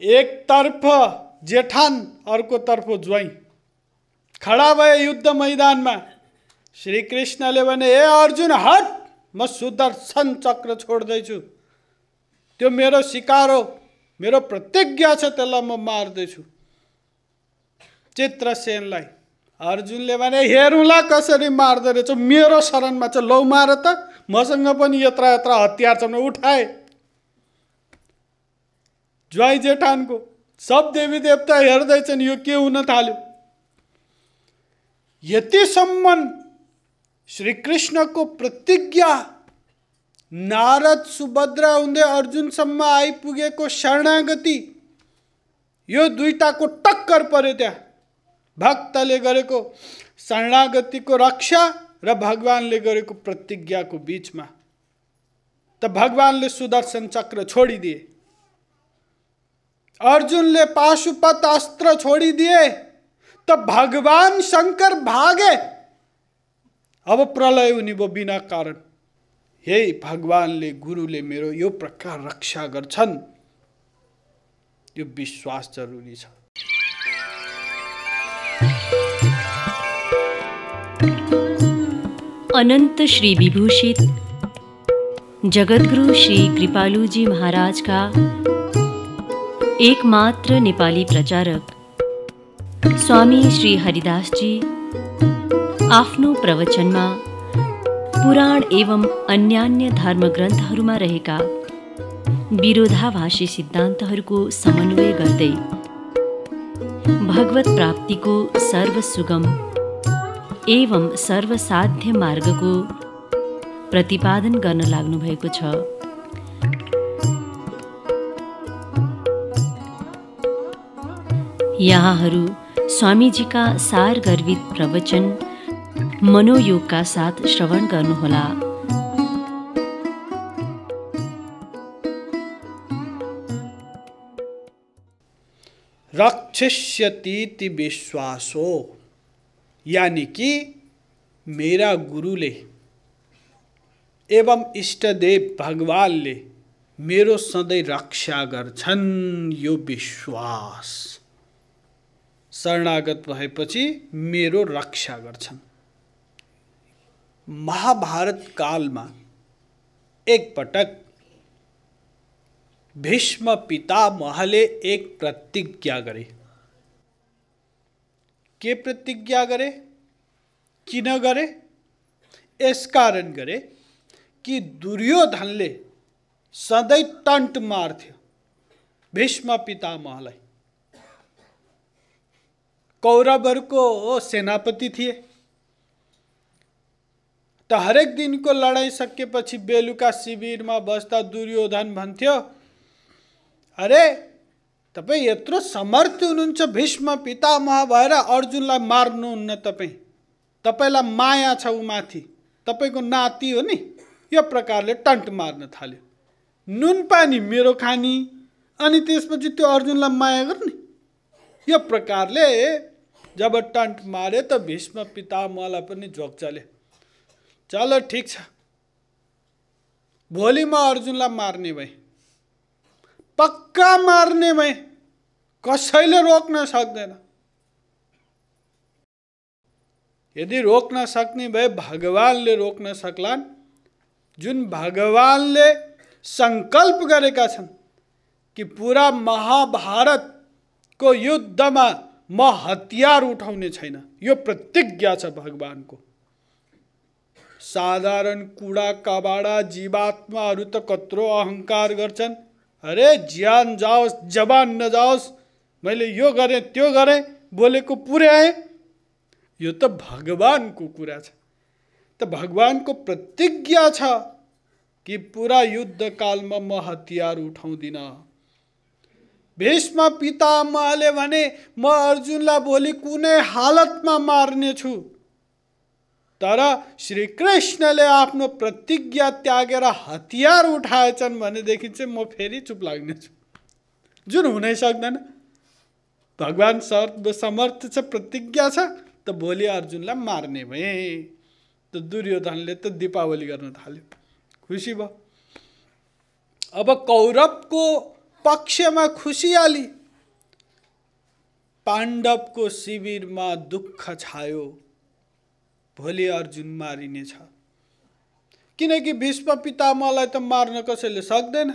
एकतर्फ जेठान अर्कोतर्फ ज्वाइँ खडा भए युद्ध मैदानमा श्रीकृष्णले भने ए अर्जुन हट म सुदर्शन चक्र छोड्दैछु त्यो मेरो शिकार हो मेरो प्रतिज्ञा छ त्यसलाई म मार्दैछु चित्रसेनलाई अर्जुनले भने हेरौँला कसरी मार्दो रहेछ मेरो शरणमा छ लौ मार त मसँग पनि यत्र यत्र हतियार छ उठाए ज्वाई जेठान को सब देवी देवता हे योग्य होण्यात आले यती सम्मन श्री कृष्ण को प्रतिज्ञा नारद सुभद्रा उंदे अर्जुन सम्मा शरणागति यो दुईटा को टक्कर पर्यो त्या भक्त ले गरे को शरणागति को रक्षा र भगवान ले गरे प्रतिज्ञा को बीच में त भगवान ले सुदर्शन चक्र छोड़ी दिए अर्जुन ने पाशुपत अस्त्र छोड़ी दिए तब तो भगवान शंकर भागे अब प्रलय हुने वो बिना कारण हे भगवान ले गुरु ले मेरो यो प्रकार रक्षा गर्छन् यो विश्वास जरूरी छ अनंत श्री विभूषित जगतगुरु श्री कृपालू महाराज का एकमात्र नेपाली प्रचारक स्वामी श्री हरिदासजी आफ्नो प्रवचनमा पुराण एवं अन्यान्य धर्मग्रन्थहरूमा रहेका विरोधाभाषी सिद्धान्तहरूको समन्वय गर्दै भगवत प्राप्तिको सर्वसुगम एवं सर्वसाध्य मार्गको प्रतिपादन गर्न लाग्नुभएको छ यहाँहरू स्वामीजीका सार गर्वित प्रवचन मनोयोगका साथ श्रवण गर्नुहोला विश्वास विश्वासो यानि कि मेरा गुरुले एवं इष्टदेव भगवानले मेरो सधैँ रक्षा गर्छन् यो विश्वास शरणागत भएपछि मेरो रक्षा गर्छन् महाभारत कालमा एकपटक भीष्म पितामहले एक प्रतिज्ञा गरे के प्रतिज्ञा गरे किन गरे यस कारण गरे कि दुर्योधनले सधैँ टन्ट मार्थ्यो भीष्म पितामहलाई कौरवहरूको सेनापति थिए त हरेक दिनको लडाइँ सकेपछि बेलुका शिविरमा बस्दा दुर्योधन भन्थ्यो अरे तपाईँ यत्रो समर्थ हुनुहुन्छ भीष्म पितामह भएर अर्जुनलाई मार्नुहुन्न तपाईँ तपाईँलाई माया छ ऊ माथि तपाईँको नाति हो नि यो प्रकारले टन्ट मार्न थाल्यो नुन पानी मेरो खानी अनि त्यसपछि त्यो अर्जुनलाई माया गर्ने यो प्रकारले जब टंट मारे तो भीष्म पितामहलाई पनि झोक चले चलो ठीक छ भोलि म अर्जुनलाई मार्ने भाई पक्का मार्ने भाई कसैले रोक्न सक्दैन यदि रोक्न सक्ने भए ने रोक्न सक्लान् जुन भगवानले संकल्प गरेका छन् कि को युद्ध में म हतियार उठाने छन यो प्रतिज्ञा छ को साधारण कुडा काबाडा जीवात्मा तो कत्रो अहंकार कर अरे जान जाओस् जवान नजाओस् मैं यो करें त्यो बोले बोलेको पुर्याएँ यो भगवान को कुरा तो भगवान को प्रतिज्ञा छ कि काल में म हतियार उठाउँदिनँ ભીષ્મ પિતામહલે भने म अर्जुनलाई भोलि कुनै हालतमा मार्नेछु तर श्रीकृष्णले आफ्नो प्रतिज्ञा त्यागेर हतियार उठाएछन् भनेदेखि चाहिँ म फेरि चुप लाग्नेछु जुन हुनै सक्दैन भगवान् सर समर्थ छ प्रतिज्ञा छ त भोलि अर्जुनलाई मार्ने भए त दुर्योधनले त दीपावली गर्न थाल्यो खुसी भयो अब कौरवको पक्ष में खुशियाली पांडव को शिविर में दुख छाओ भोलि अर्जुन मरने क्योंकि भीष्म पितामहलाई तो मार्न कसैले सक्दैन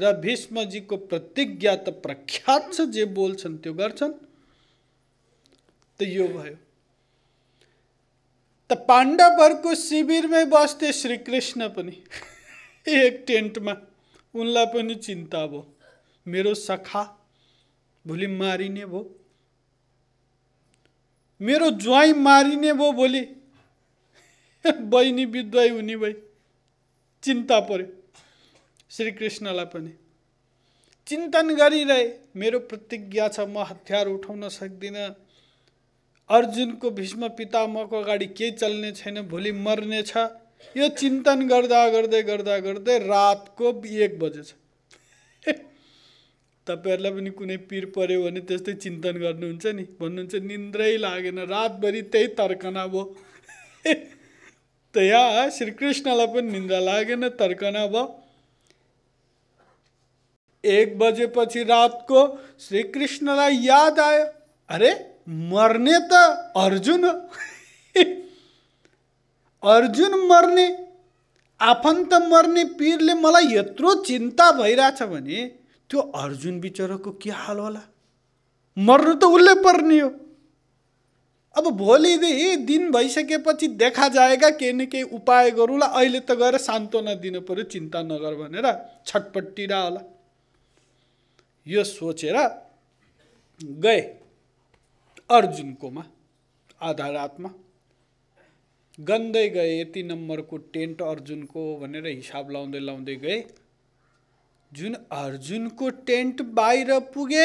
रीष्मजी को प्रतिज्ञा तो प्रख्यात जे बोल्छन् तो त यो भयो त पाण्डवहरूको शिविरमै श्रीकृष्ण पनि एक टेन्ट में पनि चिंता भो मेरो सखा भोलि मारिने भो मेरो ज्वाइँ मारिने भयो भोलि बहिनी विद्वाई हुने भई चिन्ता पऱ्यो श्रीकृष्णलाई पनि चिन्तन गरिरहे मेरो प्रतिज्ञा छ म हतियार उठाउन सक्दिनँ अर्जुनको भीष्म मको अगाडि केही चल्ने छैन भोलि मर्ने छ यो चिन्तन गर्दा गर्दै गर्दा गर्दै रातको एक बजे छ तपाईँहरूलाई पनि कुनै पिर पऱ्यो भने त्यस्तै चिन्तन गर्नुहुन्छ नि भन्नुहुन्छ निन्द्रै लागेन रातभरि त्यही तर्कना भयो त यहाँ श्रीकृष्णलाई पनि निन्द्रा लागेन तर्कना भयो एक बजेपछि रातको श्रीकृष्णलाई याद आयो अरे मर्ने त अर्जुन अर्जुन मर्ने आफन्त मर्ने पिरले मलाई यत्रो चिन्ता भइरहेछ भने त्यो अर्जुन बिचराको के हाल होला मर्नु त उसले पर्ने हो अब भोलिदेखि दिन भइसकेपछि देखा जाएगा केही न केही उपाय गरौँला अहिले त गएर सान्त्वना दिनु पऱ्यो चिन्ता नगर भनेर छटपट्टिरा होला यो सोचेर गए अर्जुनकोमा आधा रातमा गन्दै गए यति नम्बरको टेन्ट अर्जुनको भनेर हिसाब लाउँदै लाउँदै गए जुन अर्जुनको टेन्ट बाहिर पुगे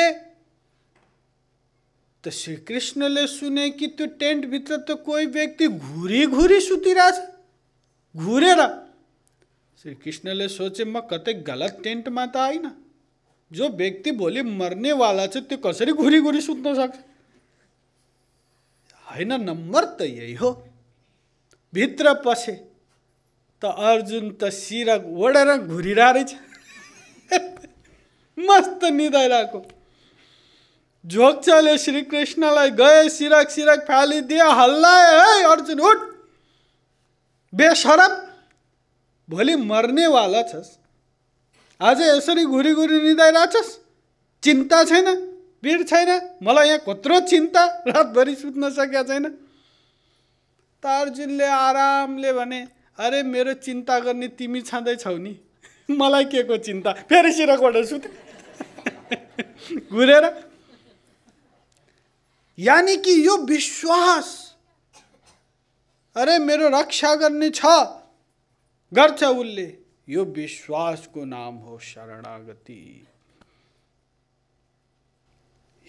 त श्रीकृष्णले सुने कि त्यो टेन्टभित्र त कोही व्यक्ति घुरी घुरी सुतिरहेछ घुरेर श्रीकृष्णले सोचे म कतै गलत टेन्टमा त आइन जो व्यक्ति भोलि मर्नेवाला छ त्यो कसरी घुरी घुरी सुत्न सक्छ होइन नम्बर त यही हो भित्र पसे त अर्जुन त सिरक ओढेर घुरिरहेछ मस्त निधाइरहेको श्री श्रीकृष्णलाई गए सिरक सिरक फालिदियो हल्ला है अर्जुन उठ बेसरम भोलि मर्नेवाला छस् आज यसरी घुरी घुरी निधाइरहेछस् चिन्ता छैन पिर छैन मलाई यहाँ कत्रो चिन्ता रातभरि सुत्न सकेका छैन त अर्जुनले आरामले भने अरे मेरो चिन्ता गर्ने तिमी छँदैछौ नि मलाई के को चिन्ता फेरि सिरकबाट सुते घुरेर यानि कि यो विश्वास अरे मेरो रक्षा गर्ने छ गर्छ उसले यो विश्वासको नाम हो शरणागति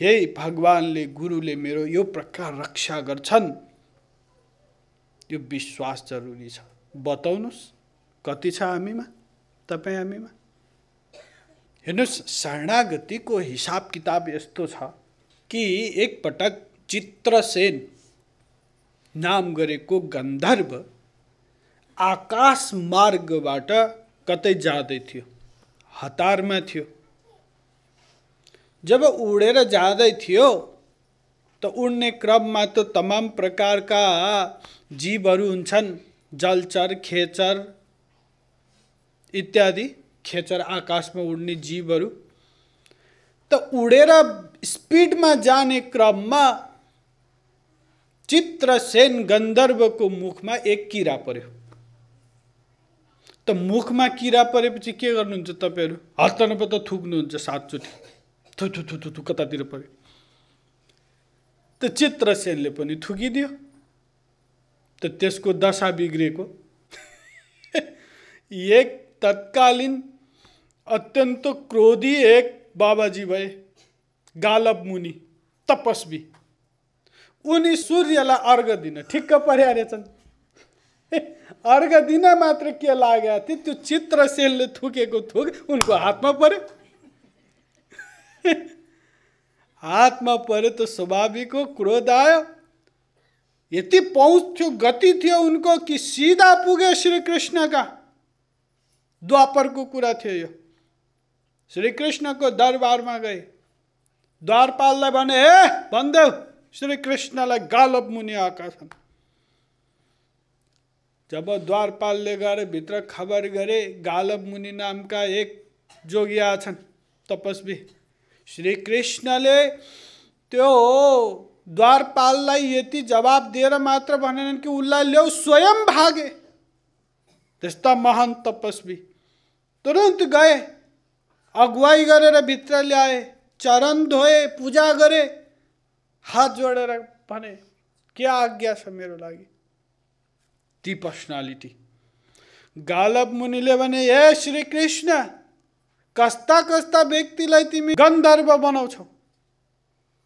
हे भगवान्ले गुरुले मेरो यो प्रकार रक्षा गर्छन् यो विश्वास जरुरी छ बताउनुहोस् कति छ हामीमा तपाईँ हामीमा हेर्नुहोस् शरणागतिको हिसाब किताब यस्तो छ कि एकपटक चित्रसेन नाम गरेको गन्धर्व आकाश मार्गबाट कतै जाँदै थियो हतारमा थियो जब उडेर जाँदै थियो त उड्ने क्रममा त तमाम प्रकारका जीवहरू हुन्छन् जलचर खेचर इत्यादि खेचर आकाशमा उड्ने जीवहरू त उडेर स्पिडमा जाने क्रममा चित्रसेन गन्धर्वको मुखमा एक किरा पर्यो त मुखमा किरा परेपछि के गर्नुहुन्छ तपाईँहरू हत्तन त थुक्नुहुन्छ सातचोटि थु थु थु थु कतातिर पऱ्यो त चित्रसेनले पनि थुकिदियो त त्यसको दशा बिग्रिएको एक अत्यंत क्रोधी एक बाबा बाबाजी भे गालब मुनि तपस्वी उनी सूर्यलाई अर्घ दिन ठिक्क पर्याएछन् अर्घ दिन मात्र के लाग्यो थिए त्यो चित्रसेनले थुकेको थुक उनको हातमा पर्यो हातमा पर्यो त तो स्वाभाविक हो क्रोध आयो यति पहुँच थियो गति थियो उनको कि सीधा पुगे श्रीकृष्णका द्वापर को कुरा श्रीकृष्ण यो दरबार में गए द्वारपाल भने हे भनिदेऊ श्रीकृष्ण लालब मुनि आकाश जब जब ने गए भित्र खबर करे गालब मुनि नाम का एक जोगी आछन् तपस्वी ने तो द्वारपाल ये जवाब दिए मात्र भनेनन् कि उसलाई स्वयं भागे त्यस्ता महान तपस्वी तुरंत गए अगुवाई गरेर भित्र ल्याए चरण धोए पूजा करे हाथ जोड़े भने क्या आज्ञा छ मेरो लागि ती पर्सनालिटी मुनि मुनिले भने ए श्री कृष्ण कस्ता कस्ता व्यक्तिलाई तिमी गन्धर्व बनाउँछौ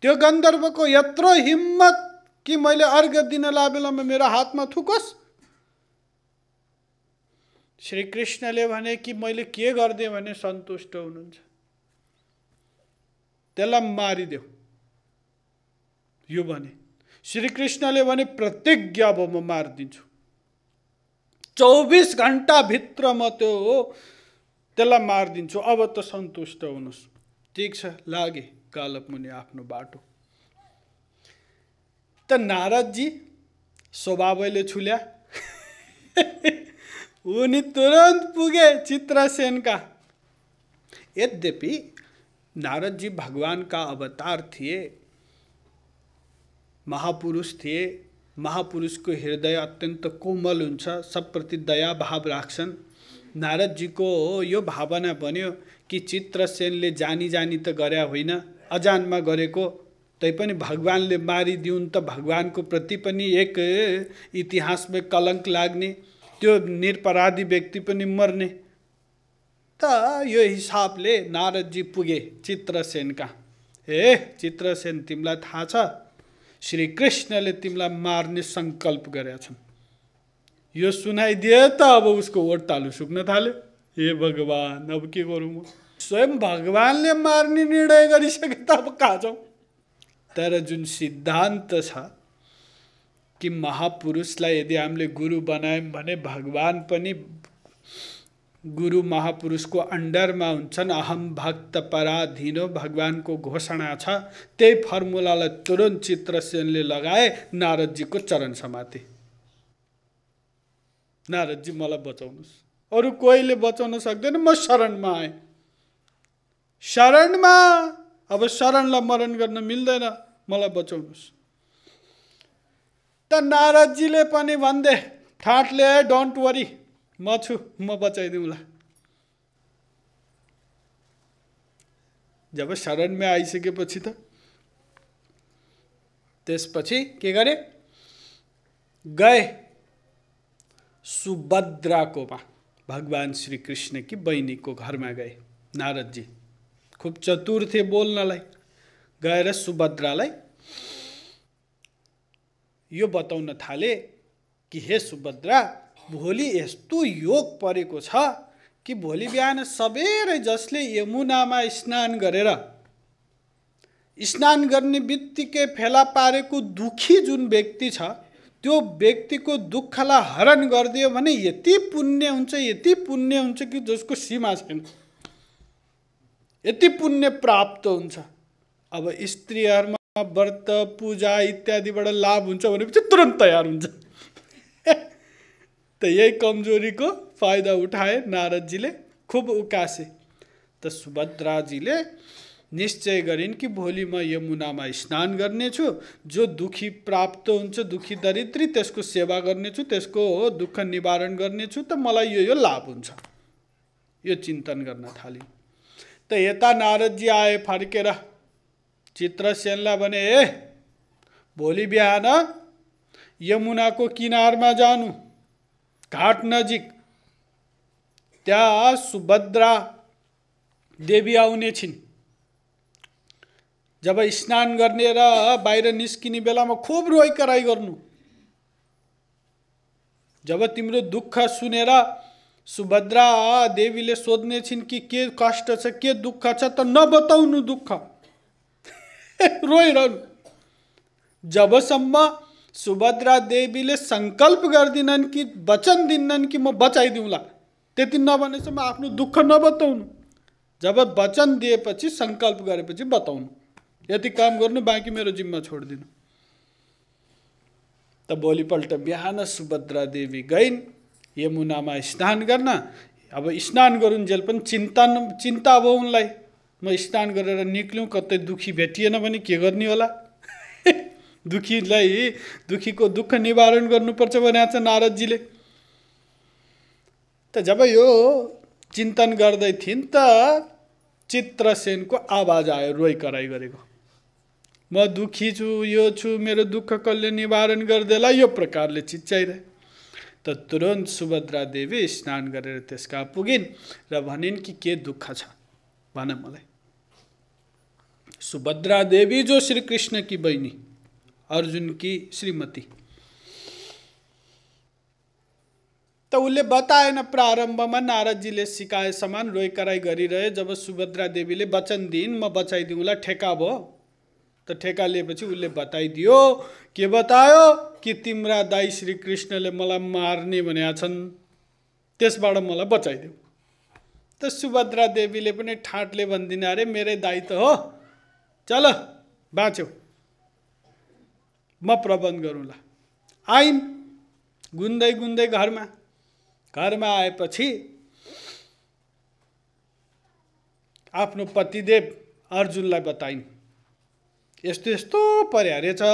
त्यो गन्धर्वको यत्रो हिम्मत कि मैले अर्घ दिन बेलामा मेरो हातमा थुकोस् श्रीकृष्णले भने कि मैले के गरिदिएँ भने सन्तुष्ट हुनुहुन्छ त्यसलाई मारिदेऊ यो भने श्रीकृष्णले भने प्रतिज्ञा अब म मारिदिन्छु चौबिस घन्टाभित्र म त्यो हो त्यसलाई मारिदिन्छु अब त सन्तुष्ट हुनुहोस् ठिक छ लागे कालप मुनि आफ्नो बाटो त नारदजी स्वभावैले छुल्या उनी तुरन्त पुगे चित्रसेनका यद्यपि नारदजी भगवान्का अवतार थिए महापुरुष थिए महापुरुषको हृदय अत्यन्त कोमल हुन्छ सबप्रति दया भाव राख्छन् नारदजीको यो भावना बन्यो कि चित्रसेनले जानी जानी त गरे होइन अजानमा गरेको तैपनि भगवान्ले मारिदिउन् त भगवान्को प्रति पनि एक इतिहासमै कलङ्क लाग्ने त्यो निरपराधी व्यक्ति पनि मर्ने त यो हिसाबले नारदजी पुगे चित्रसेनका ए चित्रसेन तिमीलाई थाहा छ श्री कृष्णले तिमीलाई मार्ने सङ्कल्प गरेका छन् यो सुनाइदिए त अब उसको ओटालु सुक्न थाल्यो हे भगवान् अब के गरौँ म स्वयं भगवान्ले मार्ने निर्णय गरिसके त अब कहाँ जाउँ तर जुन सिद्धान्त छ कि महापुरुषलाई यदि हामीले गुरु बनायौँ भने भगवान् पनि गुरु महापुरुषको अन्डरमा हुन्छन् अहम भक्त पराधीनो भगवान्को घोषणा छ त्यही फर्मुलालाई तुरन्त चित्रसेनले लगाए नारदजीको चरण समाते नारदजी मलाई बचाउनुहोस् अरू कोहीले बचाउन सक्दैन म शरणमा आएँ शरणमा अब शरणलाई मरण गर्न मिल्दैन मलाई बचाउनुहोस् जी ने पनि ठाट ले डोन्ट वरी मू छु म बचाइदिउँला जब शरणमा आइसकेपछि त त्यसपछि के गरे गए सुभद्राकोमा भगवान श्री कृष्ण की बहनी को घर में गए नारद जी खूब चतुर थे बोलनालाई गएर सुभद्रालाई यो बताउन थाले कि हे सुभद्रा भोलि यस्तो योग परेको छ कि भोलि बिहान सबेरै जसले यमुनामा स्नान गरेर स्नान गर्ने बित्तिकै फेला पारेको दुखी जुन व्यक्ति छ त्यो व्यक्तिको दुःखलाई हरण गरिदियो भने यति पुण्य हुन्छ यति पुण्य हुन्छ कि जसको सीमा छैन यति पुण्य प्राप्त हुन्छ अब स्त्रीहरूमा व्रत पूजा इत्यादिबाट लाभ हुन्छ भनेपछि तुरन्त तयार हुन्छ त यही कमजोरीको फाइदा उठाए नारदजीले खुब उकासे त सुभद्राजीले निश्चय गरिन् कि भोलि म यमुनामा स्नान गर्नेछु जो दुखी प्राप्त हुन्छ दुखी दरिद्री त्यसको सेवा गर्नेछु त्यसको हो दुःख निवारण गर्नेछु त मलाई यो यो लाभ हुन्छ यो चिन्तन गर्न थाल्यो त यता नारदजी आए फर्केर चित्रसेनलाई भने ए भोलि बिहान यमुनाको किनारमा जानु घाट नजिक त्यहाँ सुभद्रा देवी आउने छिन् जब स्नान गर्ने र बाहिर निस्किने बेलामा खुब रोइ कराई गर्नु जब तिम्रो दुःख सुनेर सुभद्रा देवीले सोध्ने छिन् कि के कष्ट छ के दुःख छ त नबताउनु दुःख રોઈ सुभद्रा देवी ले संकल्प कर दिन कि वचन दिन्नन् कि म बचाइदिउँला त्यति नभनेसम्म आफ्नो न नबताउनु जब वचन दिएपछि संकल्प करे बताउनु यति काम गर्नु बाकी मेरो जिम्मा दिन त भोलिपल्ट बिहान सुभद्रा देवी यमुना यमुनामा स्नान गर्न अब स्नान गरुन्जेल पनि चिन्ता चिन्ता अब उनलाई म स्नान गरेर निक्ल्यौँ कतै दुःखी भेटिएन भने के गर्ने होला दुखीलाई दुखीको दुःख निवारण गर्नुपर्छ भने छ नारदजीले त जब यो चिन्तन गर्दै थिइन् त चित्रसेनको आवाज आयो रोई कराई गरेको म दुखी छु यो छु मेरो दुःख कसले निवारण गरिदेला यो प्रकारले चिच्याइरहे त तुरन्त सुभद्रा देवी स्नान गरेर त्यसका पुगिन् र भनिन् कि के दुःख छ भन मलाई सुभद्रा देवी जो श्री कृष्ण की बहनी अर्जुन की श्रीमती तो प्रारंभ में नारद जी ने सिकाए समान कराई गरी रहे जब सुभद्रा देवी દેવીले વચન दिन म बचाई उलाई ठेका भो तो ठेका लिएपछि उसे बताइदियो के बतायो कि तिम्रा दाई श्री कृष्णले मलाई मार्ने भनेका छन् त्यसबाट बचाई बचाइदेऊ तो सुभद्रा देवी ने ठाटले भनिदिनु अरे मेरे दाई तो हो चल बाँच्यो म प्रबन्ध गरौँला आइन् गुन्दै गुन्दै घरमा घरमा आएपछि आफ्नो पतिदेव अर्जुनलाई बताइन् यस्तो यस्तो अरे छ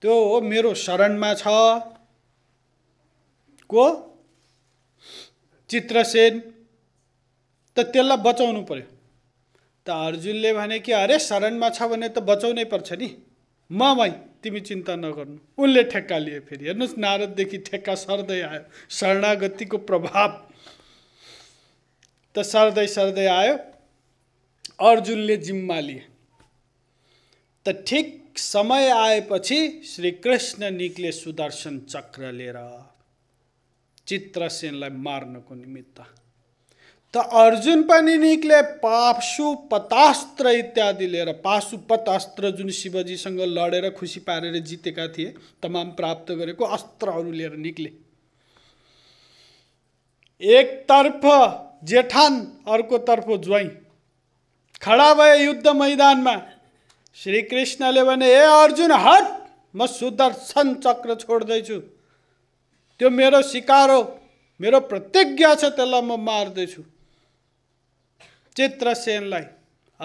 त्यो हो मेरो शरणमा छ को चित्रसेन त त्यसलाई बचाउनु पर्यो त अर्जुनले भने कि अरे शरणमा छ भने त बचाउनै पर्छ नि म भाइ तिमी चिन्ता नगर्नु उनले ठेक्का लिए फेरि हेर्नुहोस् नारददेखि ठेक्का सर्दै आयो शरणागतिको प्रभाव त सर्दै सर्दै आयो अर्जुनले जिम्मा लिए त ठिक समय आएपछि श्रीकृष्ण निक्ले सुदर्शन चक्र लिएर चित्रसेनलाई मार्नको निमित्त त अर्जुन पनि निक्ले पाशुपतास्त्र इत्यादि लिएर पाशुपत अस्त्र जुन शिवजीसँग लडेर खुसी पारेर जितेका थिए तमाम प्राप्त गरेको अस्त्रहरू लिएर निक्ले एकतर्फ जेठान अर्कोतर्फ ज्वाइँ खडा भए युद्ध मैदानमा श्रीकृष्णले भने ए अर्जुन हट म सुदर्शन चक्र छोड्दैछु त्यो मेरो सिकार हो मेरो प्रतिज्ञा छ त्यसलाई म मार्दैछु चित्रसेनलाई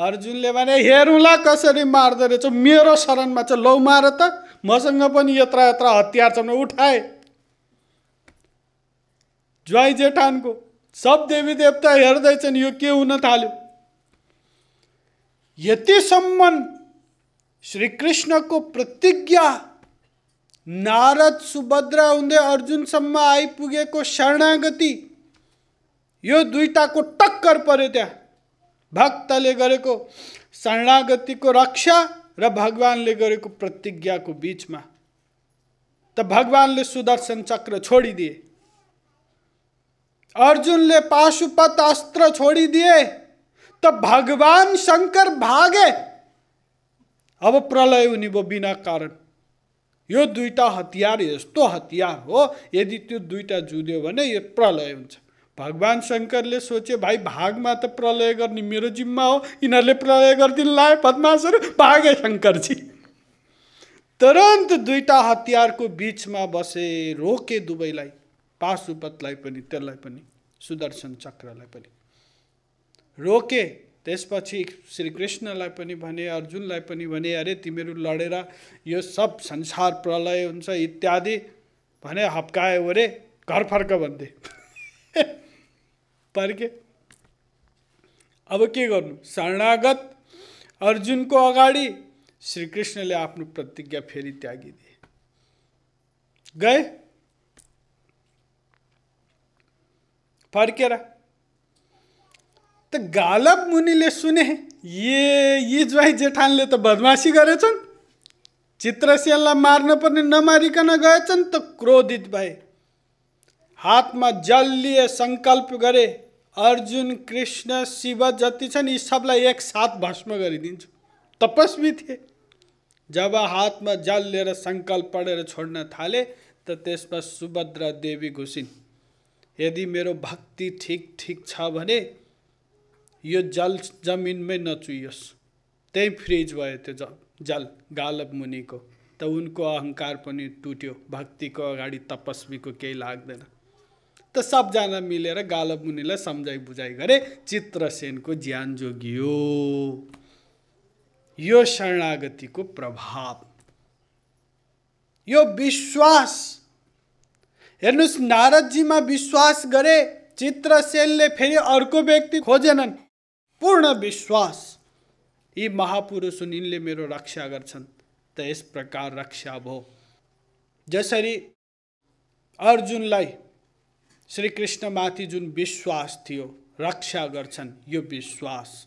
अर्जुनले भने हेरौँला कसरी मार्दो रहेछ मेरो शरणमा छ लौ मार त मसँग पनि यत्र यत्र हतियार छन् उठाए ज्वाइ जेठानको सब देवी देवता हेर्दैछन् यो के हुन थाल्यो यतिसम्म श्रीकृष्णको प्रतिज्ञा नारद सुभद्रा हुँदै अर्जुनसम्म आइपुगेको शरणागति यो दुइटाको टक्कर पऱ्यो त्यहाँ भक्त ले को रक्षा र को बीच में तो त ने सुदर्शन चक्र छोड़ी दिए अर्जुन ने पाशुपत अस्त्र छोड़ी दिए तो भगवान शंकर भागे अब प्रलय होने वो बिना कारण यो हथियार यो तो हथियार हो यदि तो दुईटा जुल्यो भने प्रलय हो भगवान् शङ्करले सोचे भाइ भागमा त प्रलय गर्ने मेरो जिम्मा हो यिनीहरूले प्रलय गरिदिनु लाए बदमासहरू भागे शङ्करजी तुरन्त दुईवटा हतियारको बिचमा बसे रोके दुवैलाई पाशुपतलाई पनि त्यसलाई पनि सुदर्शन चक्रलाई पनि रोके त्यसपछि श्रीकृष्णलाई पनि भने अर्जुनलाई पनि भने अरे तिमीहरू लडेर यो सब संसार प्रलय हुन्छ इत्यादि भने हप्कायो अरे घर फर्क भन्दे पार्के अब के शरणागत गर्नु शरणागत अर्जुनको अगाडि ने आफ्नो प्रतिज्ञा फेरी त्यागी दी गए फर्के तो गालब मुनि ने सुने ये ये ज्वाई जेठान ने तो बदमाशी करे चित्रसेनलाई मर्न पर्ने नमरिकन गए तो क्रोधित भाई हाथ में जल लिए संकल्प करे अर्जुन कृष्ण शिव जति ये यी एक साथ भस्म कर तपस्वी थे जब हाथ में जल लेकर संकल्प पड़े छोड़ना था तो सुभद्रा देवी घुसिन् यदि मेरो भक्ति ठीक ठीक यो जल जमीनमें नचुइयोस् ते फ्रिज भो तो जल गालब को तो उनको अहंकार टूट्यो भक्ति को अगड़ी तपस्वी को कई लगे त सबजना मिलेर गालब मुनिलाई सम्झाइ बुझाइ गरे चित्रसेनको ज्यान जोगियो यो शरणागतिको प्रभाव यो विश्वास हेर्नुहोस् नारदजीमा विश्वास गरे चित्रसेनले फेरि अर्को व्यक्ति खोजेनन् पूर्ण विश्वास यी महापुरुष हुन् यिनले मेरो रक्षा गर्छन् त यस प्रकार रक्षा भयो जसरी अर्जुनलाई श्रीकृष्णमाथि जुन विश्वास थियो रक्षा गर्छन् यो विश्वास